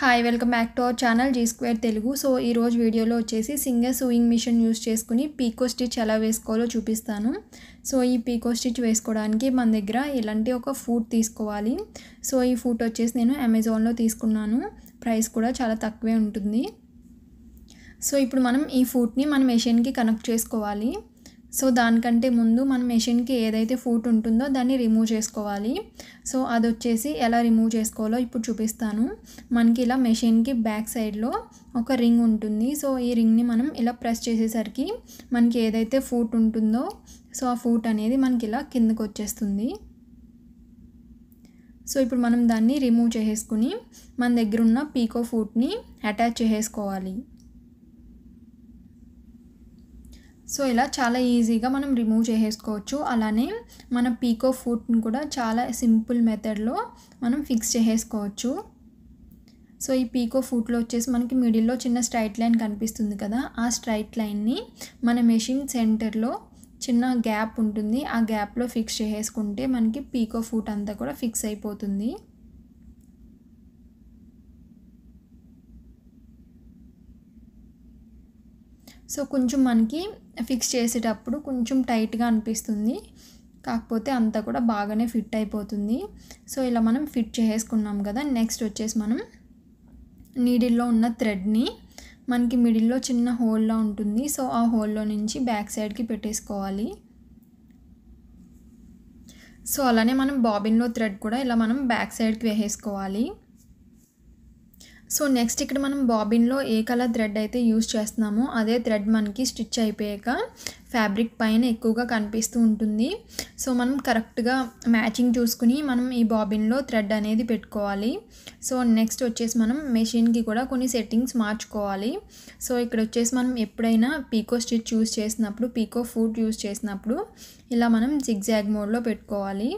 hi welcome back to our channel G square Telugu so ఈరోజు వీడియోలో వచ్చేసి సింగర్ సూయింగ్ మిషన్ యూస్ చేసుకుని పీకో stitch ఎలా వేసుకోవాలో చూపిస్తాను సో ఈ పీకో స్టిచ్ వేసుకోవడానికి మన దగ్గర ఇలాంటి ఒక ఫూట్ తీసుకోవాలి సో ఈ ఫూట్ వచ్చేసి నేను అమెజాన్లో తీసుకున్నాను ప్రైస్ కూడా చాలా తక్కువే ఉంటుంది సో ఇప్పుడు మనం ఈ ఫూట్ని మన మెషిన్కి కనెక్ట్ చేసుకోవాలి సో దానికంటే ముందు మన మెషిన్కి ఏదైతే ఫూట్ ఉంటుందో దాన్ని రిమూవ్ చేసుకోవాలి సో అది వచ్చేసి ఎలా రిమూవ్ చేసుకోవాలో ఇప్పుడు చూపిస్తాను మనకి ఇలా మెషిన్కి బ్యాక్ సైడ్లో ఒక రింగ్ ఉంటుంది సో ఈ రింగ్ని మనం ఇలా ప్రెస్ చేసేసరికి మనకి ఏదైతే ఫూట్ ఉంటుందో సో ఆ ఫూట్ అనేది మనకి ఇలా కిందకు వచ్చేస్తుంది సో ఇప్పుడు మనం దాన్ని రిమూవ్ చేసేసుకుని మన దగ్గర ఉన్న పీకో ఫూట్ని అటాచ్ చేసేసుకోవాలి సో ఇలా చాలా ఈజీగా మనం రిమూవ్ చేసేసుకోవచ్చు అలానే మన పీకో ఫుడ్ని కూడా చాలా సింపుల్ మెథడ్లో మనం ఫిక్స్ చేసేసుకోవచ్చు సో ఈ పీకో ఫుట్లో వచ్చేసి మనకి మిడిల్లో చిన్న స్ట్రైట్ లైన్ కనిపిస్తుంది కదా ఆ స్ట్రైట్ లైన్ని మన మెషిన్ సెంటర్లో చిన్న గ్యాప్ ఉంటుంది ఆ గ్యాప్లో ఫిక్స్ చేసేసుకుంటే మనకి పీకో ఫుట్ అంతా కూడా ఫిక్స్ అయిపోతుంది సో కొంచెం మనకి ఫిక్స్ చేసేటప్పుడు కొంచెం టైట్గా అనిపిస్తుంది కాకపోతే అంతా కూడా బాగానే ఫిట్ అయిపోతుంది సో ఇలా మనం ఫిట్ చేసుకున్నాం కదా నెక్స్ట్ వచ్చేసి మనం నీడిల్లో ఉన్న థ్రెడ్ని మనకి మిడిల్లో చిన్న హోల్లో ఉంటుంది సో ఆ హోల్లో నుంచి బ్యాక్ సైడ్కి పెట్టేసుకోవాలి సో అలానే మనం బాబిన్లో థ్రెడ్ కూడా ఇలా మనం బ్యాక్ సైడ్కి వేసేసుకోవాలి సో నెక్స్ట్ ఇక్కడ మనం బాబిన్లో ఏ కలర్ థ్రెడ్ అయితే యూజ్ చేస్తున్నామో అదే థ్రెడ్ మనకి స్టిచ్ అయిపోయాక ఫ్యాబ్రిక్ పైన ఎక్కువగా కనిపిస్తూ ఉంటుంది సో మనం కరెక్ట్గా మ్యాచింగ్ చూసుకుని మనం ఈ బాబిన్లో థ్రెడ్ అనేది పెట్టుకోవాలి సో నెక్స్ట్ వచ్చేసి మనం మెషిన్కి కూడా కొన్ని సెట్టింగ్స్ మార్చుకోవాలి సో ఇక్కడ వచ్చేసి మనం ఎప్పుడైనా పీకో స్టిచ్ యూజ్ చేసినప్పుడు పీకో ఫుడ్ యూజ్ చేసినప్పుడు ఇలా మనం జిగ్జాగ్ మోడ్లో పెట్టుకోవాలి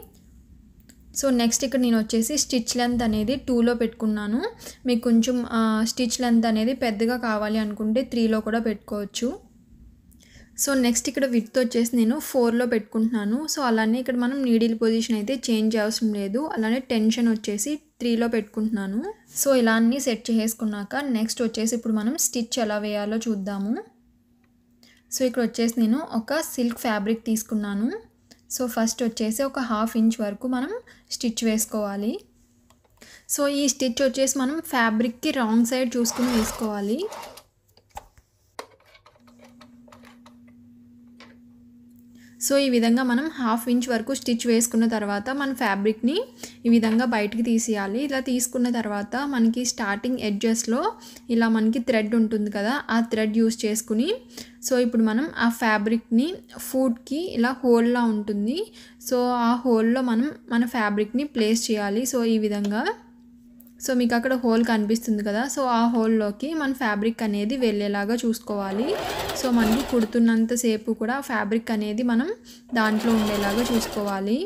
సో నెక్స్ట్ ఇక్కడ నేను వచ్చేసి స్టిచ్ లెంత్ అనేది టూలో పెట్టుకున్నాను మీకు కొంచెం స్టిచ్ లెంత్ అనేది పెద్దగా కావాలి అనుకుంటే త్రీలో కూడా పెట్టుకోవచ్చు సో నెక్స్ట్ ఇక్కడ విత్ వచ్చేసి నేను ఫోర్లో పెట్టుకుంటున్నాను సో అలానే ఇక్కడ మనం నీడిల్ పొజిషన్ అయితే చేంజ్ అవసరం లేదు అలానే టెన్షన్ వచ్చేసి త్రీలో పెట్టుకుంటున్నాను సో ఇలా అన్నీ సెట్ చేసుకున్నాక నెక్స్ట్ వచ్చేసి ఇప్పుడు మనం స్టిచ్ ఎలా వేయాలో చూద్దాము సో ఇక్కడ వచ్చేసి నేను ఒక సిల్క్ ఫ్యాబ్రిక్ తీసుకున్నాను సో ఫస్ట్ వచ్చేసి ఒక హాఫ్ ఇంచ్ వరకు మనం స్టిచ్ వేసుకోవాలి సో ఈ స్టిచ్ వచ్చేసి మనం ఫ్యాబ్రిక్కి రాంగ్ సైడ్ చూసుకుని వేసుకోవాలి సో ఈ విధంగా మనం హాఫ్ ఇంచ్ వరకు స్టిచ్ వేసుకున్న తర్వాత మన ఫ్యాబ్రిక్ని ఈ విధంగా బయటికి తీసేయాలి ఇలా తీసుకున్న తర్వాత మనకి స్టార్టింగ్ ఎడ్జెస్లో ఇలా మనకి థ్రెడ్ ఉంటుంది కదా ఆ థ్రెడ్ యూస్ చేసుకుని సో ఇప్పుడు మనం ఆ ఫ్యాబ్రిక్ని ఫుడ్కి ఇలా హోల్లా ఉంటుంది సో ఆ హోల్లో మనం మన ఫ్యాబ్రిక్ని ప్లేస్ చేయాలి సో ఈ విధంగా సో మీకు అక్కడ హోల్ కనిపిస్తుంది కదా సో ఆ హోల్లోకి మన ఫ్యాబ్రిక్ అనేది వెళ్ళేలాగా చూసుకోవాలి సో మనకి కుడుతున్నంతసేపు కూడా ఫ్యాబ్రిక్ అనేది మనం దాంట్లో ఉండేలాగా చూసుకోవాలి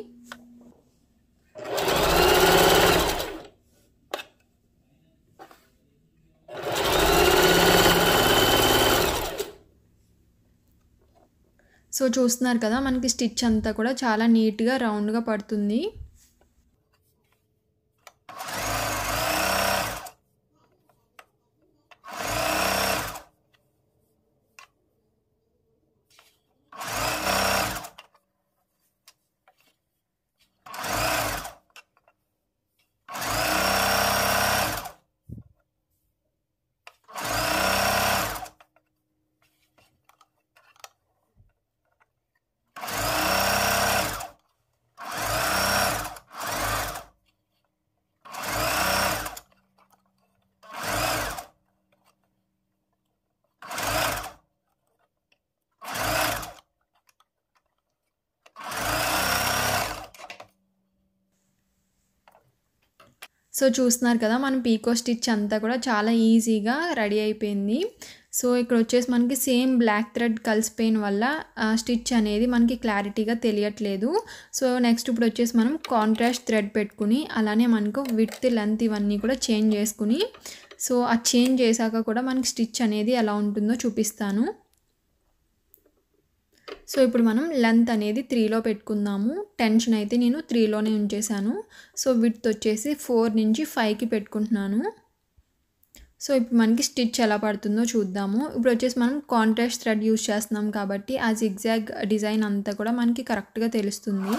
సో చూస్తున్నారు కదా మనకి స్టిచ్ అంతా కూడా చాలా నీట్గా రౌండ్గా పడుతుంది సో చూస్తున్నారు కదా మనం పీకో స్టిచ్ అంతా కూడా చాలా ఈజీగా రెడీ అయిపోయింది సో ఇక్కడ వచ్చేసి మనకి సేమ్ బ్లాక్ థ్రెడ్ కలిసిపోయిన వల్ల స్టిచ్ అనేది మనకి క్లారిటీగా తెలియట్లేదు సో నెక్స్ట్ ఇప్పుడు వచ్చేసి మనం కాంట్రాస్ట్ థ్రెడ్ పెట్టుకుని అలానే మనకు విత్ లెంత్ ఇవన్నీ కూడా చేంజ్ చేసుకుని సో ఆ చేంజ్ చేశాక కూడా మనకి స్టిచ్ అనేది ఎలా ఉంటుందో చూపిస్తాను సో ఇప్పుడు మనం లెంత్ అనేది త్రీలో పెట్టుకుందాము టెన్షన్ అయితే నేను త్రీలోనే ఉంచేసాను సో విత్ వచ్చేసి ఫోర్ నుంచి ఫైవ్కి పెట్టుకుంటున్నాను సో ఇప్పుడు మనకి స్టిచ్ ఎలా పడుతుందో చూద్దాము ఇప్పుడు వచ్చేసి మనం కాంట్రాస్ట్ థ్రెడ్ యూజ్ చేస్తున్నాం కాబట్టి ఆ జిగ్జాగ్ డిజైన్ అంతా కూడా మనకి కరెక్ట్గా తెలుస్తుంది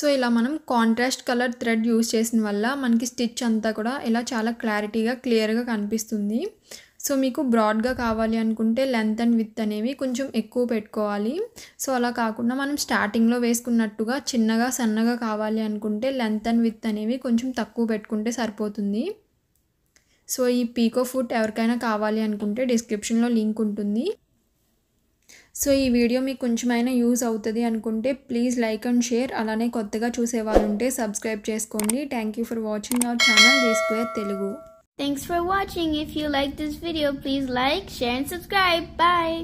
సో ఇలా మనం కాంట్రాస్ట్ కలర్ థ్రెడ్ యూస్ చేసిన వల్ల మనకి స్టిచ్ అంతా కూడా ఇలా చాలా క్లారిటీగా క్లియర్గా కనిపిస్తుంది సో మీకు బ్రాడ్గా కావాలి అనుకుంటే లెంత్ అండ్ విత్ అనేవి కొంచెం ఎక్కువ పెట్టుకోవాలి సో అలా కాకుండా మనం స్టార్టింగ్లో వేసుకున్నట్టుగా చిన్నగా సన్నగా కావాలి అనుకుంటే లెంత్ అండ్ విత్ అనేవి కొంచెం తక్కువ పెట్టుకుంటే సరిపోతుంది సో ఈ పీకో ఫుట్ ఎవరికైనా కావాలి అనుకుంటే డిస్క్రిప్షన్లో లింక్ ఉంటుంది సో ఈ వీడియో మీకు కొంచెమైనా యూజ్ అవుతుంది అనుకుంటే ప్లీజ్ లైక్ అండ్ షేర్ అలానే కొత్తగా చూసేవాళ్ళు ఉంటే సబ్స్క్రైబ్ చేసుకోండి thank you for watching our channel G square Telugu thanks for watching if you like this video please like share and subscribe bye